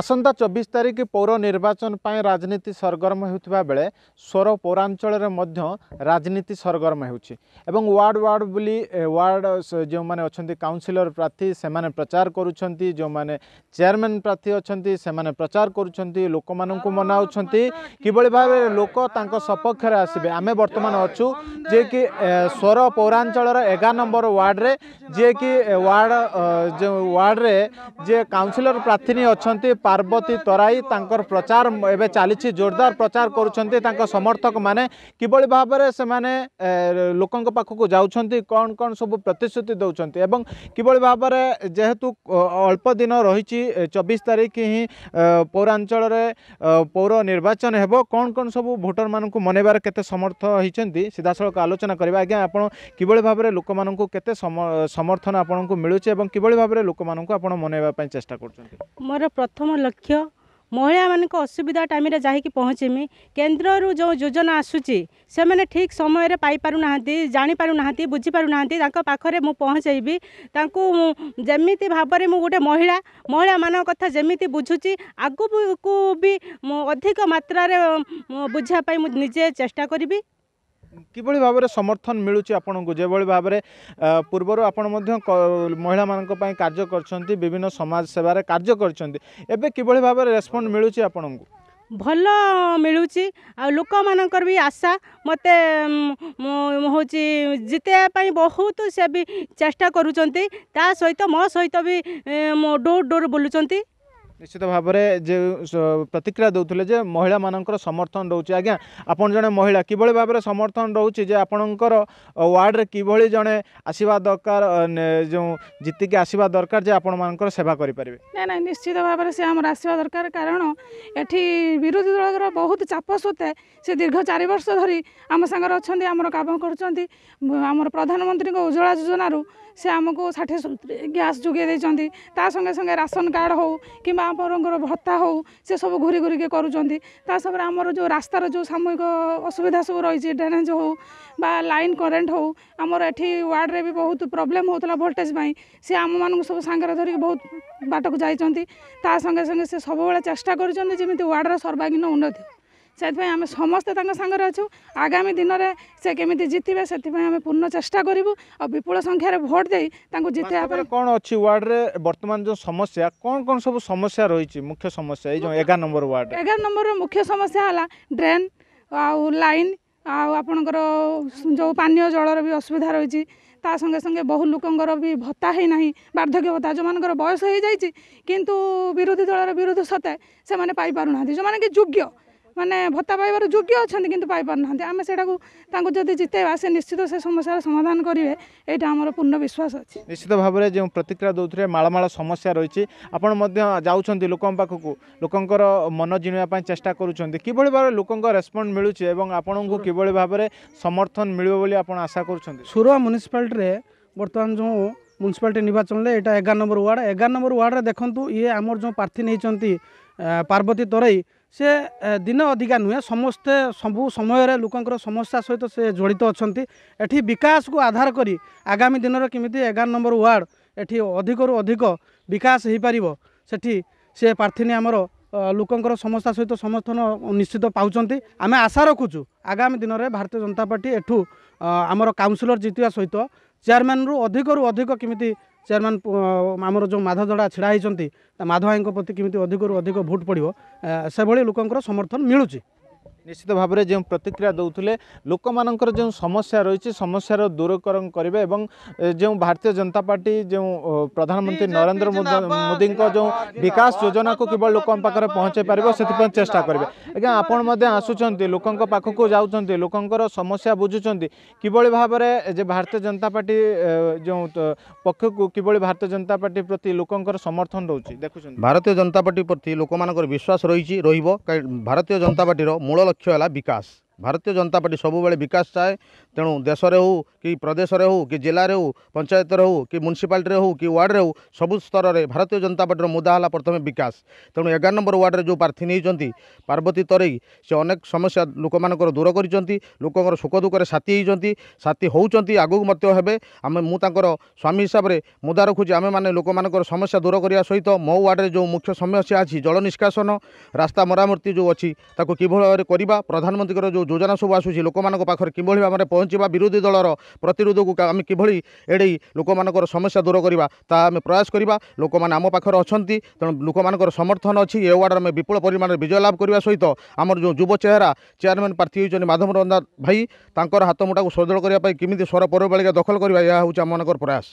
আসন্তা চব্বিশ তারিখ পৌর নির্বাচন পাই রাজনীতি সরগরম হেউথিবা বেলে সোর পৌরাঞ্চলের মধ্য রাজনীতি সরগরম হেউছি এবং ওয়ার্ড ওয়ার্ড বুলি ওয়ার্ড যে অনেক কাউন্সিলর প্রার্থী সেমানে প্রচার করছেন যে চেয়ারম্যান প্রার্থী অনেক সেমানে প্রচার করছেন লোক মনাউছেন কিভাবে ভাবে লোক তাঁর সপক্ষে আসবে আমি বর্তমান অছু যে কি সোর পৌরাঞ্চলের এগার নম্বর ওয়ার্ডরে যে কি ওয়ার্ড যে ওয়ার্ডরে যে কাউন্সিলর প্রার্থী অনেক ପାର୍ବତୀ ତରାଇ ତାଙ୍କର ପ୍ରଚାର ଏବେ ଚାଲିଛି ଜୋରଦାର ପ୍ରଚାର କରୁଛନ୍ତି ତାଙ୍କ ସମର୍ଥକମାନେ କିଭଳି ଭାବରେ ସେମାନେ ଲୋକଙ୍କ ପାଖକୁ ଯାଉଛନ୍ତି କ'ଣ କ'ଣ ସବୁ ପ୍ରତିଶ୍ରୁତି ଦେଉଛନ୍ତି ଏବଂ କିଭଳି ଭାବରେ ଯେହେତୁ ଅଳ୍ପ ଦିନ ରହିଛି ଚବିଶ ତାରିଖ ହିଁ ପୌରାଞ୍ଚଳରେ ପୌର ନିର୍ବାଚନ ହେବ କ'ଣ କ'ଣ ସବୁ ଭୋଟରମାନଙ୍କୁ ମନେଇବାରେ କେତେ ସମର୍ଥ ହୋଇଛନ୍ତି ସିଧାସଳଖ ଆଲୋଚନା କରିବା ଆଜ୍ଞା ଆପଣ କିଭଳି ଭାବରେ ଲୋକମାନଙ୍କୁ କେତେ ସମର୍ଥନ ଆପଣଙ୍କୁ ମିଳୁଛି ଏବଂ କିଭଳି ଭାବରେ ଲୋକମାନଙ୍କୁ ଆପଣ ମନେଇବା ପାଇଁ ଚେଷ୍ଟା କରୁଛନ୍ତି ମୋର ପ୍ରଥମ ପ୍ରଥମ ଲକ୍ଷ୍ୟ ମହିଳାମାନଙ୍କ ଅସୁବିଧା ଟାଇମ୍ରେ ଯାଇକି ପହଞ୍ଚିମି କେନ୍ଦ୍ରରୁ ଯେଉଁ ଯୋଜନା ଆସୁଛି ସେମାନେ ଠିକ୍ ସମୟରେ ପାଇପାରୁନାହାନ୍ତି ଜାଣିପାରୁନାହାନ୍ତି ବୁଝିପାରୁନାହାନ୍ତି ତାଙ୍କ ପାଖରେ ମୁଁ ପହଞ୍ଚାଇବି ତାଙ୍କୁ ଯେମିତି ଭାବରେ ମୁଁ ଗୋଟେ ମହିଳା ମହିଳାମାନଙ୍କ କଥା ଯେମିତି ବୁଝୁଛି ଆଗକୁ ବି ଅଧିକ ମାତ୍ରାରେ ବୁଝିବା ପାଇଁ ମୁଁ ନିଜେ ଚେଷ୍ଟା କରିବି କିଭଳି ଭାବରେ ସମର୍ଥନ ମିଳୁଛି ଆପଣଙ୍କୁ ଯେଭଳି ଭାବରେ ପୂର୍ବରୁ ଆପଣ ମଧ୍ୟ ମହିଳାମାନଙ୍କ ପାଇଁ କାର୍ଯ୍ୟ କରିଛନ୍ତି ବିଭିନ୍ନ ସମାଜ ସେବାରେ କାର୍ଯ୍ୟ କରିଛନ୍ତି ଏବେ କିଭଳି ଭାବରେ ରେସ୍ପଣ୍ଡ ମିଳୁଛି ଆପଣଙ୍କୁ ଭଲ ମିଳୁଛି ଆଉ ଲୋକମାନଙ୍କର ବି ଆଶା ମୋତେ ହେଉଛି ଜିତେଇବା ପାଇଁ ବହୁତ ସେ ବି ଚେଷ୍ଟା କରୁଛନ୍ତି ତା ସହିତ ମୋ ସହିତ ବି ଡୋର୍ ଡୋର୍ ବୁଲୁଛନ୍ତି ନିଶ୍ଚିତ ଭାବରେ ଯେ ପ୍ରତିକ୍ରିୟା ଦେଉଥିଲେ ଯେ ମହିଳାମାନଙ୍କର ସମର୍ଥନ ରହୁଛି ଆଜ୍ଞା ଆପଣ ଜଣେ ମହିଳା କିଭଳି ଭାବରେ ସମର୍ଥନ ରହୁଛି ଯେ ଆପଣଙ୍କର ୱାର୍ଡ଼ରେ କିଭଳି ଜଣେ ଆସିବା ଦରକାର ଯେଉଁ ଜିତିକି ଆସିବା ଦରକାର ଯେ ଆପଣମାନଙ୍କର ସେବା କରିପାରିବେ ନାଇଁ ନାଇଁ ନିଶ୍ଚିତ ଭାବରେ ସେ ଆମର ଆସିବା ଦରକାର କାରଣ ଏଠି ବିରୋଧୀ ଦଳର ବହୁତ ଚାପ ସତ୍ତ୍ୱେ ସେ ଦୀର୍ଘ ଚାରି ବର୍ଷ ଧରି ଆମ ସାଙ୍ଗରେ ଅଛନ୍ତି ଆମର କାମ କରୁଛନ୍ତି ଆମର ପ୍ରଧାନମନ୍ତ୍ରୀଙ୍କ ଉଜ୍ଜଳା ଯୋଜନାରୁ ସେ ଆମକୁ ଷାଠିଏ ଗ୍ୟାସ୍ ଯୋଗାଇ ଦେଇଛନ୍ତି ତା ସଙ୍ଗେ ସଙ୍ଗେ ରାସନ କାର୍ଡ଼ ହେଉ କିମ୍ବା ଆପଣଙ୍କର ଭତ୍ତା ହେଉ ସେସବୁ ଘୁରି ଘୁରିକି କରୁଛନ୍ତି ତା ସାଙ୍ଗରେ ଆମର ଯେଉଁ ରାସ୍ତାର ଯେଉଁ ସାମୂହିକ ଅସୁବିଧା ସବୁ ରହିଛି ଡ୍ରେନେଜ୍ ହେଉ ବା ଲାଇନ୍ କରେଣ୍ଟ ହେଉ ଆମର ଏଠି ୱାର୍ଡ଼ରେ ବି ବହୁତ ପ୍ରୋବ୍ଲେମ୍ ହେଉଥିଲା ଭୋଲ୍ଟେଜ୍ ପାଇଁ ସେ ଆମମାନଙ୍କୁ ସବୁ ସାଙ୍ଗରେ ଧରିକି ବହୁତ ବାଟକୁ ଯାଇଛନ୍ତି ତା ସଙ୍ଗେ ସଙ୍ଗେ ସେ ସବୁବେଳେ ଚେଷ୍ଟା କରିଛନ୍ତି ଯେମିତି ୱାର୍ଡ଼ର ସର୍ବାଙ୍ଗୀନ ଉନ୍ନତି ସେଥିପାଇଁ ଆମେ ସମସ୍ତେ ତାଙ୍କ ସାଙ୍ଗରେ ଅଛୁ ଆଗାମୀ ଦିନରେ ସେ କେମିତି ଜିତିବେ ସେଥିପାଇଁ ଆମେ ପୂର୍ଣ୍ଣ ଚେଷ୍ଟା କରିବୁ ଆଉ ବିପୁଳ ସଂଖ୍ୟାରେ ଭୋଟ ଦେଇ ତାଙ୍କୁ ଜିତେଇବା ପାଇଁ କ'ଣ ଅଛି ୱାର୍ଡ଼ରେ ବର୍ତ୍ତମାନ ଯେଉଁ ସମସ୍ୟା କ'ଣ କ'ଣ ସବୁ ସମସ୍ୟା ରହିଛି ମୁଖ୍ୟ ସମସ୍ୟା ଏଇ ଯେଉଁ ଏଗାର ନମ୍ବର ୱାର୍ଡ଼ ଏଗାର ନମ୍ବରର ମୁଖ୍ୟ ସମସ୍ୟା ହେଲା ଡ୍ରେନ୍ ଆଉ ଲାଇନ୍ ଆଉ ଆପଣଙ୍କର ଯେଉଁ ପାନୀୟ ଜଳର ବି ଅସୁବିଧା ରହିଛି ତା ସଙ୍ଗେ ସଙ୍ଗେ ବହୁ ଲୋକଙ୍କର ବି ଭତ୍ତା ହୋଇନାହିଁ ବାର୍ଦ୍ଧକ୍ୟ ଭତ୍ତା ଯେଉଁମାନଙ୍କର ବୟସ ହୋଇଯାଇଛି କିନ୍ତୁ ବିରୋଧୀ ଦଳର ବିରୋଧ ସତ୍ତ୍ୱେ ସେମାନେ ପାଇପାରୁନାହାନ୍ତି ଯେଉଁମାନେ କି ଯୋଗ୍ୟ ମାନେ ଭତ୍ତା ପାଇବାର ଯୋଗ୍ୟ ଅଛନ୍ତି କିନ୍ତୁ ପାଇପାରୁନାହାନ୍ତି ଆମେ ସେଇଟାକୁ ତାଙ୍କୁ ଯଦି ଜିତେଇବା ସେ ନିଶ୍ଚିତ ସେ ସମସ୍ୟାର ସମାଧାନ କରିବେ ଏଇଟା ଆମର ପୂର୍ଣ୍ଣ ବିଶ୍ୱାସ ଅଛି ନିଶ୍ଚିତ ଭାବରେ ଯେଉଁ ପ୍ରତିକ୍ରିୟା ଦେଉଥିଲେ ମାଳମାଳ ସମସ୍ୟା ରହିଛି ଆପଣ ମଧ୍ୟ ଯାଉଛନ୍ତି ଲୋକଙ୍କ ପାଖକୁ ଲୋକଙ୍କର ମନ ଜିଣିବା ପାଇଁ ଚେଷ୍ଟା କରୁଛନ୍ତି କିଭଳି ଭାବରେ ଲୋକଙ୍କ ରେସ୍ପଣ୍ଡ ମିଳୁଛି ଏବଂ ଆପଣଙ୍କୁ କିଭଳି ଭାବରେ ସମର୍ଥନ ମିଳିବ ବୋଲି ଆପଣ ଆଶା କରୁଛନ୍ତି ସୁରମା ମ୍ୟୁନିସିପାଲିଟିରେ ବର୍ତ୍ତମାନ ଯେଉଁ ମ୍ୟୁନିସିପାଲିଟି ନିର୍ବାଚନରେ ଏଇଟା ଏଗାର ନମ୍ବର ୱାର୍ଡ଼ ଏଗାର ନମ୍ବର ୱାର୍ଡ଼ରେ ଦେଖନ୍ତୁ ଇଏ ଆମର ଯେଉଁ ପ୍ରାର୍ଥୀ ନେଇଛନ୍ତି ପାର୍ବତୀ ତୋରେଇ ସେ ଦିନ ଅଧିକା ନୁହେଁ ସମସ୍ତେ ସବୁ ସମୟରେ ଲୋକଙ୍କର ସମସ୍ୟା ସହିତ ସେ ଜଡ଼ିତ ଅଛନ୍ତି ଏଠି ବିକାଶକୁ ଆଧାର କରି ଆଗାମୀ ଦିନରେ କେମିତି ଏଗାର ନମ୍ବର ୱାର୍ଡ଼ ଏଠି ଅଧିକରୁ ଅଧିକ ବିକାଶ ହୋଇପାରିବ ସେଠି ସେ ପ୍ରାର୍ଥିନୀ ଆମର ଲୋକଙ୍କର ସମସ୍ୟା ସହିତ ସମର୍ଥନ ନିଶ୍ଚିତ ପାଉଛନ୍ତି ଆମେ ଆଶା ରଖୁଛୁ ଆଗାମୀ ଦିନରେ ଭାରତୀୟ ଜନତା ପାର୍ଟି ଏଠୁ ଆମର କାଉନସିଲର ଜିତିବା ସହିତ ଚେୟାରମ୍ୟାନ୍ରୁ ଅଧିକରୁ ଅଧିକ କେମିତି ଚେୟାରମ୍ୟାନ୍ ଆମର ଯେଉଁ ମାଧ ଦଡ଼ା ଛିଡ଼ା ହୋଇଛନ୍ତି ମାଧ ଭାଇଙ୍କ ପ୍ରତି କେମିତି ଅଧିକରୁ ଅଧିକ ଭୋଟ୍ ପଡ଼ିବ ସେଭଳି ଲୋକଙ୍କର ସମର୍ଥନ ମିଳୁଛି ନିଶ୍ଚିତ ଭାବରେ ଯେଉଁ ପ୍ରତିକ୍ରିୟା ଦେଉଥିଲେ ଲୋକମାନଙ୍କର ଯେଉଁ ସମସ୍ୟା ରହିଛି ସମସ୍ୟାର ଦୂରକରଣ କରିବେ ଏବଂ ଯେଉଁ ଭାରତୀୟ ଜନତା ପାର୍ଟି ଯେଉଁ ପ୍ରଧାନମନ୍ତ୍ରୀ ନରେନ୍ଦ୍ର ମୋଦିଙ୍କ ଯେଉଁ ବିକାଶ ଯୋଜନାକୁ କିଭଳି ଲୋକଙ୍କ ପାଖରେ ପହଞ୍ଚାଇ ପାରିବ ସେଥିପାଇଁ ଚେଷ୍ଟା କରିବେ ଆଜ୍ଞା ଆପଣ ମଧ୍ୟ ଆସୁଛନ୍ତି ଲୋକଙ୍କ ପାଖକୁ ଯାଉଛନ୍ତି ଲୋକଙ୍କର ସମସ୍ୟା ବୁଝୁଛନ୍ତି କିଭଳି ଭାବରେ ଯେ ଭାରତୀୟ ଜନତା ପାର୍ଟି ଯେଉଁ ପକ୍ଷକୁ କିଭଳି ଭାରତୀୟ ଜନତା ପାର୍ଟି ପ୍ରତି ଲୋକଙ୍କର ସମର୍ଥନ ରହୁଛି ଦେଖୁଛନ୍ତି ଭାରତୀୟ ଜନତା ପାର୍ଟି ପ୍ରତି ଲୋକମାନଙ୍କର ବିଶ୍ୱାସ ରହିଛି ରହିବ ଭାରତୀୟ ଜନତା ପାର୍ଟିର ମୂଳ ଲକ୍ଷ୍ୟ ହେଲା ବିକାଶ ଭାରତୀୟ ଜନତା ପାର୍ଟି ସବୁବେଳେ ବିକାଶ ଚାହେଁ ତେଣୁ ଦେଶରେ ହେଉ କି ପ୍ରଦେଶରେ ହେଉ କି ଜିଲ୍ଲାରେ ହେଉ ପଞ୍ଚାୟତରେ ହେଉ କି ମ୍ୟୁନିସିପାଲିଟିରେ ହେଉ କି ୱାର୍ଡ଼ରେ ହେଉ ସବୁ ସ୍ତରରେ ଭାରତୀୟ ଜନତା ପାର୍ଟିର ମୁଦ୍ଦା ହେଲା ପ୍ରଥମେ ବିକାଶ ତେଣୁ ଏଗାର ନମ୍ବର ୱାର୍ଡ଼ରେ ଯେଉଁ ପ୍ରାର୍ଥୀ ନେଇଛନ୍ତି ପାର୍ବତୀ ତରେଇ ସେ ଅନେକ ସମସ୍ୟା ଲୋକମାନଙ୍କର ଦୂର କରିଛନ୍ତି ଲୋକଙ୍କର ସୁଖ ଦୁଃଖରେ ସାଥୀ ହେଇଛନ୍ତି ସାଥୀ ହେଉଛନ୍ତି ଆଗକୁ ମଧ୍ୟ ହେବେ ଆମେ ମୁଁ ତାଙ୍କର ସ୍ୱାମୀ ହିସାବରେ ମୁଦା ରଖୁଛି ଆମେମାନେ ଲୋକମାନଙ୍କର ସମସ୍ୟା ଦୂର କରିବା ସହିତ ମୋ ୱାର୍ଡ଼ରେ ଯେଉଁ ମୁଖ୍ୟ ସମସ୍ୟା ଅଛି ଜଳ ନିଷ୍କାସନ ରାସ୍ତା ମରାମତି ଯେଉଁ ଅଛି ତାକୁ କିଭଳି ଭାବରେ କରିବା ପ୍ରଧାନମନ୍ତ୍ରୀଙ୍କର ଯେଉଁ ଯୋଜନା ସବୁ ଆସୁଛି ଲୋକମାନଙ୍କ ପାଖରେ କିଭଳି ଭାବରେ ପହଞ୍ଚିବା ବିରୋଧୀ ଦଳର ପ୍ରତିରୋଧକୁ ଆମେ କିଭଳି ଏଡ଼େଇ ଲୋକମାନଙ୍କର ସମସ୍ୟା ଦୂର କରିବା ତାହା ଆମେ ପ୍ରୟାସ କରିବା ଲୋକମାନେ ଆମ ପାଖରେ ଅଛନ୍ତି ତେଣୁ ଲୋକମାନଙ୍କର ସମର୍ଥନ ଅଛି ଏ ୱାର୍ଡ଼ରେ ଆମେ ବିପୁଳ ପରିମାଣରେ ବିଜୟ ଲାଭ କରିବା ସହିତ ଆମର ଯେଉଁ ଯୁବ ଚେହେରା ଚେୟାରମ୍ୟାନ୍ ପ୍ରାର୍ଥୀ ହେଉଛନ୍ତି ମାଧବ ରଞ୍ଜନ ଭାଇ ତାଙ୍କର ହାତମୁଠାକୁ ସଦୃଢ଼ କରିବା ପାଇଁ କେମିତି ସ୍ୱର ପୌରପାଳିକା ଦଖଲ କରିବା ଏହା ହେଉଛି ଆମମାନଙ୍କର ପ୍ରୟାସ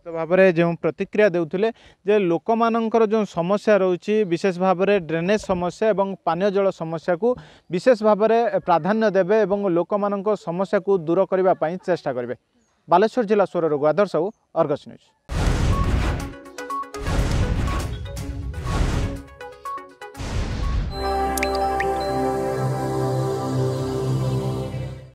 ନିଶ୍ଚିତ ଭାବରେ ଯେଉଁ ପ୍ରତିକ୍ରିୟା ଦେଉଥିଲେ ଯେ ଲୋକମାନଙ୍କର ଯେଉଁ ସମସ୍ୟା ରହୁଛି ବିଶେଷ ଭାବରେ ଡ୍ରେନେଜ୍ ସମସ୍ୟା ଏବଂ ପାନୀୟ ଜଳ ସମସ୍ୟାକୁ ବିଶେଷ ଭାବରେ ପ୍ରାଧାନ୍ୟ ଦେବେ ଏବଂ ଲୋକମାନଙ୍କ ସମସ୍ୟାକୁ ଦୂର କରିବା ପାଇଁ ଚେଷ୍ଟା କରିବେ ବାଲେଶ୍ୱର ଜିଲ୍ଲା ସ୍ୱରରୁ ଗୁଆଧର ସାହୁ ଅର୍ଗସ ନ୍ୟୁଜ୍